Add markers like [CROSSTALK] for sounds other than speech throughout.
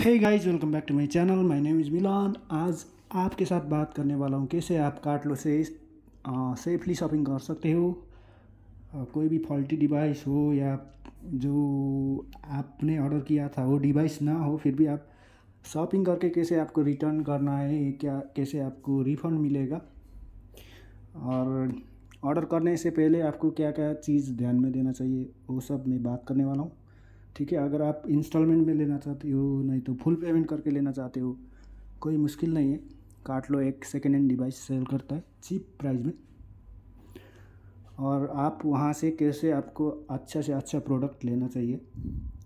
hey guys welcome back to my channel my name is Milan आज आपके साथ बात करने वाला हूँ कैसे आप कार्टलो से सेफली शॉपिंग कर सकते हो आ, कोई भी फॉल्टी डिवाइस हो या जो आपने ऑर्डर किया था वो डिवाइस ना हो फिर भी आप शॉपिंग करके कैसे आपको रिटर्न करना है क्या कैसे आपको रिफ़ंड मिलेगा और ऑर्डर करने से पहले आपको क्या क्या चीज़ ध्यान में देना चाहिए वो सब मैं बात करने वाला हूँ ठीक है अगर आप इंस्टॉलमेंट में लेना चाहते हो नहीं तो फुल पेमेंट करके लेना चाहते हो कोई मुश्किल नहीं है काट लो एक सेकेंड हैंड डिवाइस सेल करता है चीप प्राइस में और आप वहाँ से कैसे आपको अच्छा से अच्छा प्रोडक्ट लेना चाहिए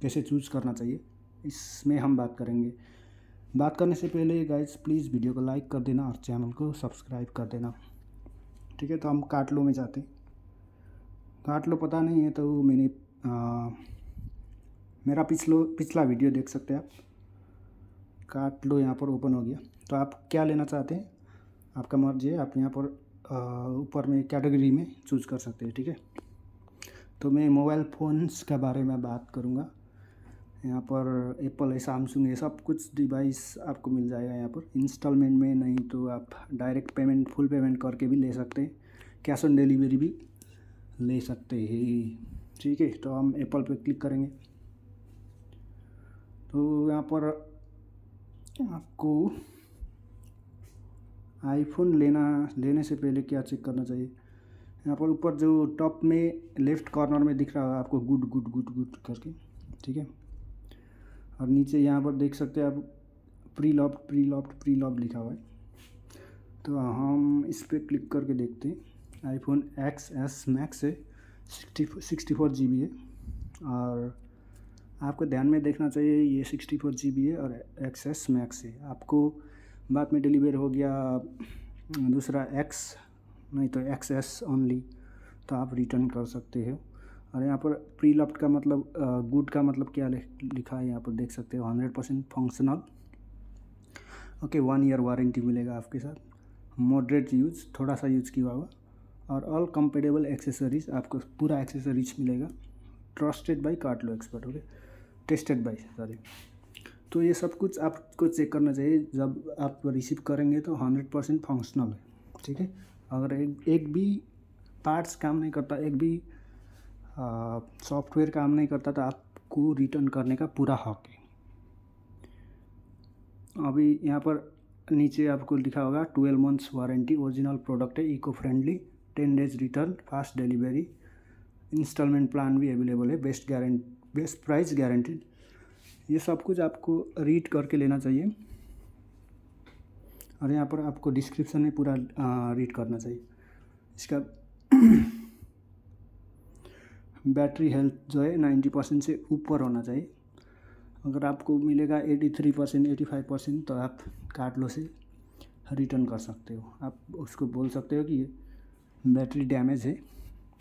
कैसे चूज करना चाहिए इसमें हम बात करेंगे बात करने से पहले गाइज प्लीज़ वीडियो को लाइक कर देना और चैनल को सब्सक्राइब कर देना ठीक है तो हम काटलो में जाते हैं काटलो पता नहीं है तो मैंने मेरा पिछलो पिछला वीडियो देख सकते हैं आप काट लो यहाँ पर ओपन हो गया तो आप क्या लेना चाहते हैं आपका मर्जी है आप यहाँ पर ऊपर में कैटेगरी में चूज कर सकते हैं ठीक है तो मैं मोबाइल फ़ोन्स के बारे में बात करूँगा यहाँ पर एप्पल है सैमसंग है सब कुछ डिवाइस आपको मिल जाएगा यहाँ पर इंस्टॉलमेंट में नहीं तो आप डायरेक्ट पेमेंट फुल पेमेंट करके भी ले सकते हैं कैश ऑन डिलीवरी भी ले सकते हैं ठीक है तो हम एप्पल पे क्लिक करेंगे तो यहाँ पर आपको आईफोन लेना लेने से पहले क्या चेक करना चाहिए यहाँ पर ऊपर जो टॉप में लेफ़्ट कॉर्नर में दिख रहा है आपको गुड गुड गुड गुड करके ठीक है और नीचे यहाँ पर देख सकते हैं आप pre loved pre loved pre loved लिखा हुआ है तो हम इस पर क्लिक करके देखते हैं आईफोन एक्स एस मैक्स है sixty sixty four G B है और आपको ध्यान में देखना चाहिए ये सिक्सटी फोर जी बी है और एक्सेस मैक्स है आपको बाद में डिलीवर हो गया दूसरा एक्स नहीं तो एक्सेस ओनली तो आप रिटर्न कर सकते हो और यहाँ पर प्री लफ्ट का मतलब गुड का मतलब क्या लिखा है यहाँ पर देख सकते हो hundred percent functional okay one year warranty मिलेगा आपके साथ मॉडरेट यूज थोड़ा सा यूज किया हुआ और ऑल कंपेटेबल एक्सेसरीज आपको पूरा एक्सेसरीज मिलेगा trusted by Cartlow expert okay tested by sorry तो ये सब कुछ आपको चेक करना चाहिए जब आप रिसीव करेंगे तो हंड्रेड परसेंट फंक्शनल है ठीक है अगर एक एक भी पार्ट्स काम नहीं करता एक भी सॉफ्टवेयर काम नहीं करता तो आपको रिटर्न करने का पूरा हक है अभी यहाँ पर नीचे आपको लिखा होगा twelve months warranty original product है eco friendly ten days return fast delivery instalment plan भी अवेलेबल है best guarantee best price guarantee ये सब कुछ आपको रीड करके लेना चाहिए और यहाँ पर आपको डिस्क्रिप्शन में पूरा रीड करना चाहिए इसका बैटरी [CLEARS THROAT] हेल्थ जो है नाइन्टी परसेंट से ऊपर होना चाहिए अगर आपको मिलेगा eighty three percent eighty five percent तो आप लो से रिटर्न कर सकते हो आप उसको बोल सकते हो कि ये बैटरी डैमेज है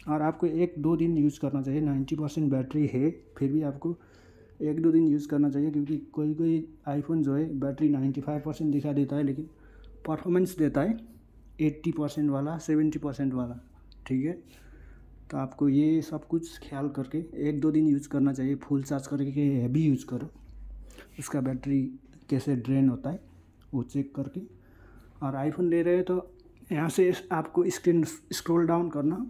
और आपको एक दो दिन यूज़ करना चाहिए नाइन्टी परसेंट बैटरी है फिर भी आपको एक दो दिन यूज़ करना चाहिए क्योंकि कोई कोई आईफोन जो है बैटरी नाइन्टी फाइव परसेंट दिखा देता है लेकिन परफॉर्मेंस देता है एट्टी परसेंट वाला सेवेंटी परसेंट वाला ठीक है तो आपको ये सब कुछ ख्याल करके एक दो दिन यूज़ करना चाहिए फुल चार्ज करके हैवी यूज़ करो उसका बैटरी कैसे ड्रेन होता है वो चेक करके और आईफोन ले रहे हो तो यहाँ से आपको स्क्रीन स्क्रॉल डाउन करना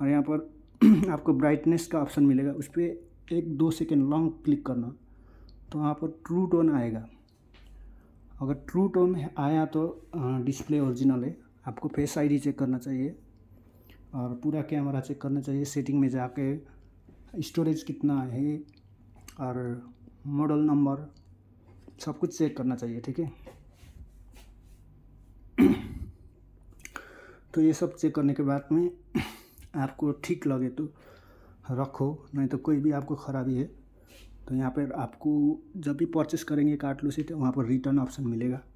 और यहाँ पर [CLEARS THROAT] आपको ब्राइटनेस का ऑप्शन मिलेगा उस पर एक दो सेकेंड लॉन्ग क्लिक करना तो वहाँ पर ट्रू टोन आएगा अगर ट्रू टोन आया तो डिस्प्ले ओरिजिनल है आपको फेस आईडी चेक करना चाहिए और पूरा कैमरा चेक करना चाहिए सेटिंग में जाके स्टोरेज कितना है और मॉडल नंबर सब कुछ चेक करना चाहिए ठीक है [CLEARS THROAT] तो ये सब चेक करने के बाद में आपको ठीक लगे तो रखो नहीं तो कोई भी आपको ख़राबी है तो यहाँ पर आपको जब भी परचेस करेंगे कार्ट लूसी तो वहाँ पर रिटर्न ऑप्शन मिलेगा